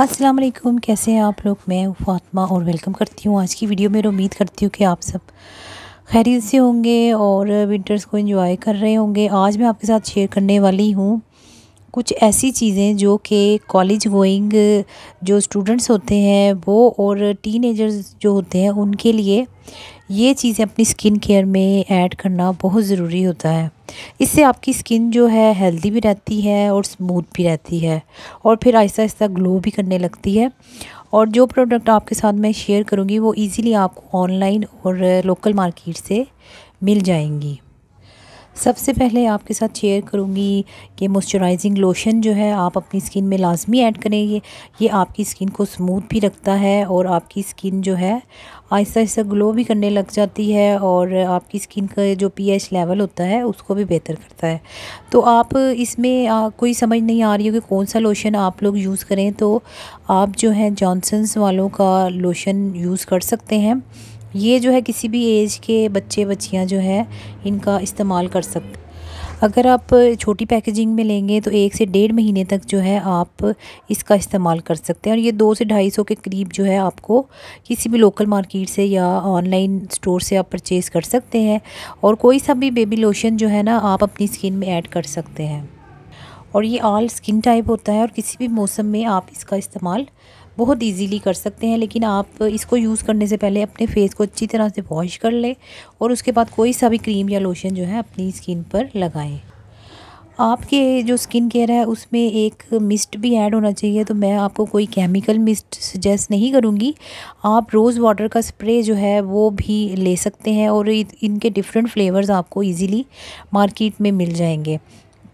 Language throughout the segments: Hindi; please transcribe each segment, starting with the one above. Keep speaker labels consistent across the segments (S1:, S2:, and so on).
S1: अस्सलाम वालेकुम कैसे हैं आप लोग मैं फातिमा और वेलकम करती हूँ आज की वीडियो में उम्मीद करती हूँ कि आप सब खैरियत से होंगे और विंटर्स को एंजॉय कर रहे होंगे आज मैं आपके साथ शेयर करने वाली हूँ कुछ ऐसी चीज़ें जो कि कॉलेज गोइंग जो स्टूडेंट्स होते हैं वो और टीन जो होते हैं उनके लिए ये चीज़ें अपनी स्किन केयर में ऐड करना बहुत ज़रूरी होता है इससे आपकी स्किन जो है हेल्दी भी रहती है और स्मूथ भी रहती है और फिर आहिस्ता आहिस्ता ग्लो भी करने लगती है और जो प्रोडक्ट आपके साथ मैं शेयर करूँगी वो ईज़िली आपको ऑनलाइन और लोकल मार्केट से मिल जाएंगी सबसे पहले आपके साथ शेयर करूँगी कि मॉइस्चराइजिंग लोशन जो है आप अपनी स्किन में लाजमी ऐड करें ये ये आपकी स्किन को स्मूथ भी रखता है और आपकी स्किन जो है आहिस्ता आहिस्ता ग्लो भी करने लग जाती है और आपकी स्किन का जो पीएच लेवल होता है उसको भी बेहतर करता है तो आप इसमें कोई समझ नहीं आ रही हो कि कौन सा लोशन आप लोग यूज़ करें तो आप जो है जॉनसन्स वालों का लोशन यूज़ कर सकते हैं ये जो है किसी भी एज के बच्चे बच्चियाँ जो है इनका इस्तेमाल कर सकते अगर आप छोटी पैकेजिंग में लेंगे तो एक से डेढ़ महीने तक जो है आप इसका इस्तेमाल कर सकते हैं और ये दो से ढाई सौ के करीब जो है आपको किसी भी लोकल मार्केट से या ऑनलाइन स्टोर से आप परचेज़ कर सकते हैं और कोई सा भी बेबी लोशन जो है ना आप अपनी स्किन में ऐड कर सकते हैं और ये ऑल स्किन टाइप होता है और किसी भी मौसम में आप इसका इस्तेमाल बहुत इजीली कर सकते हैं लेकिन आप इसको यूज़ करने से पहले अपने फेस को अच्छी तरह से वॉश कर लें और उसके बाद कोई सा भी क्रीम या लोशन जो है अपनी स्किन पर लगाएं आपके जो स्किन केयर है उसमें एक मिस्ट भी ऐड होना चाहिए तो मैं आपको कोई केमिकल मिस्ट सजेस्ट नहीं करूँगी आप रोज़ वाटर का स्प्रे जो है वो भी ले सकते हैं और इनके डिफरेंट फ्लेवर्स आपको इजीली मार्केट में मिल जाएंगे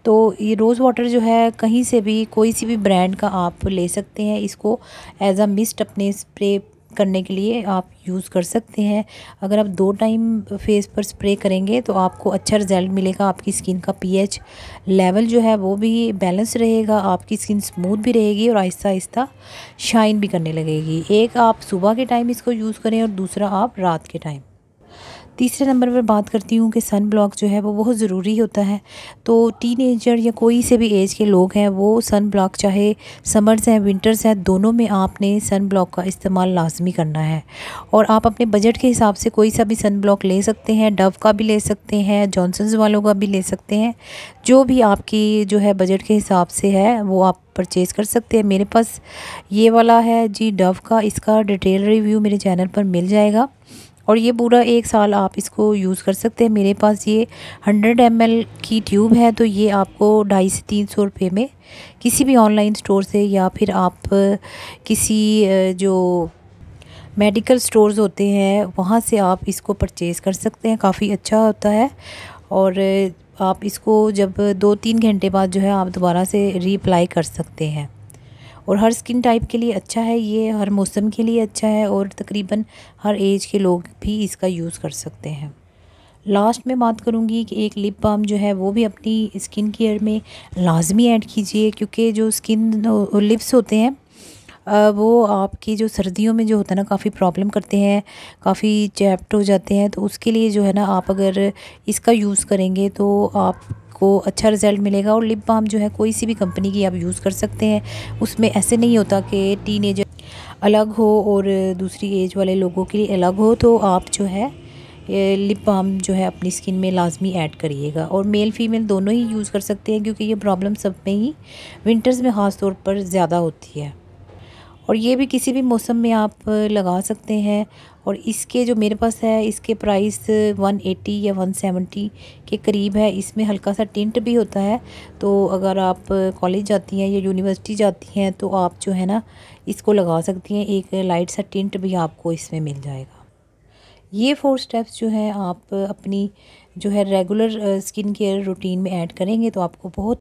S1: तो ये रोज़ वाटर जो है कहीं से भी कोई सी भी ब्रांड का आप ले सकते हैं इसको एज आ मिस्ट अपने स्प्रे करने के लिए आप यूज़ कर सकते हैं अगर आप दो टाइम फेस पर स्प्रे करेंगे तो आपको अच्छा रिजल्ट मिलेगा आपकी स्किन का पीएच लेवल जो है वो भी बैलेंस रहेगा आपकी स्किन स्मूथ भी रहेगी और आहिस्ता आहिस्ता शाइन भी करने लगेगी एक आप सुबह के टाइम इसको यूज़ करें और दूसरा आप रात के टाइम तीसरे नंबर पर बात करती हूँ कि सन ब्लॉक जो है वो बहुत ज़रूरी होता है तो टीनेजर या कोई से भी एज के लोग हैं वो सन ब्लॉक चाहे समर्स हैं विंटर्स हैं दोनों में आपने सन ब्लॉक का इस्तेमाल लाजमी करना है और आप अपने बजट के हिसाब से कोई सा भी सन ब्लॉक ले सकते हैं डव का भी ले सकते हैं जॉनसन्स वालों का भी ले सकते हैं जो भी आपकी जो है बजट के हिसाब से है वो आप परचेज़ कर सकते हैं मेरे पास ये वाला है जी डव का इसका डिटेल रिव्यू मेरे चैनल पर मिल जाएगा और ये पूरा एक साल आप इसको यूज़ कर सकते हैं मेरे पास ये हंड्रेड एम की ट्यूब है तो ये आपको ढाई से तीन सौ रुपये में किसी भी ऑनलाइन स्टोर से या फिर आप किसी जो मेडिकल स्टोर्स होते हैं वहाँ से आप इसको परचेज़ कर सकते हैं काफ़ी अच्छा होता है और आप इसको जब दो तीन घंटे बाद जो है आप दोबारा से रीअप्लाई कर सकते हैं और हर स्किन टाइप के लिए अच्छा है ये हर मौसम के लिए अच्छा है और तकरीबन हर एज के लोग भी इसका यूज़ कर सकते हैं लास्ट में बात करूँगी कि एक लिप बाम जो है वो भी अपनी स्किन केयर में लाजमी ऐड कीजिए क्योंकि जो स्किन लिप्स होते हैं वो आपकी जो सर्दियों में जो होता है ना काफ़ी प्रॉब्लम करते हैं काफ़ी चैप्ट हो जाते हैं तो उसके लिए जो है ना आप अगर इसका यूज़ करेंगे तो आप आपको अच्छा रिजल्ट मिलेगा और लिप बाम जो है कोई सी भी कंपनी की आप यूज़ कर सकते हैं उसमें ऐसे नहीं होता कि टीन अलग हो और दूसरी एज वाले लोगों के लिए अलग हो तो आप जो है लिप बाम जो है अपनी स्किन में लाजमी ऐड करिएगा और मेल फीमेल दोनों ही यूज़ कर सकते हैं क्योंकि ये प्रॉब्लम सब में ही विंटर्स में ख़ास तौर पर ज़्यादा होती है और ये भी किसी भी मौसम में आप लगा सकते हैं और इसके जो मेरे पास है इसके प्राइस 180 या 170 के करीब है इसमें हल्का सा टिंट भी होता है तो अगर आप कॉलेज जाती हैं या यूनिवर्सिटी जाती हैं तो आप जो है ना इसको लगा सकती हैं एक लाइट सा टिंट भी आपको इसमें मिल जाएगा ये फोर स्टेप्स जो हैं आप अपनी जो है रेगुलर स्किन केयर रूटीन में ऐड करेंगे तो आपको बहुत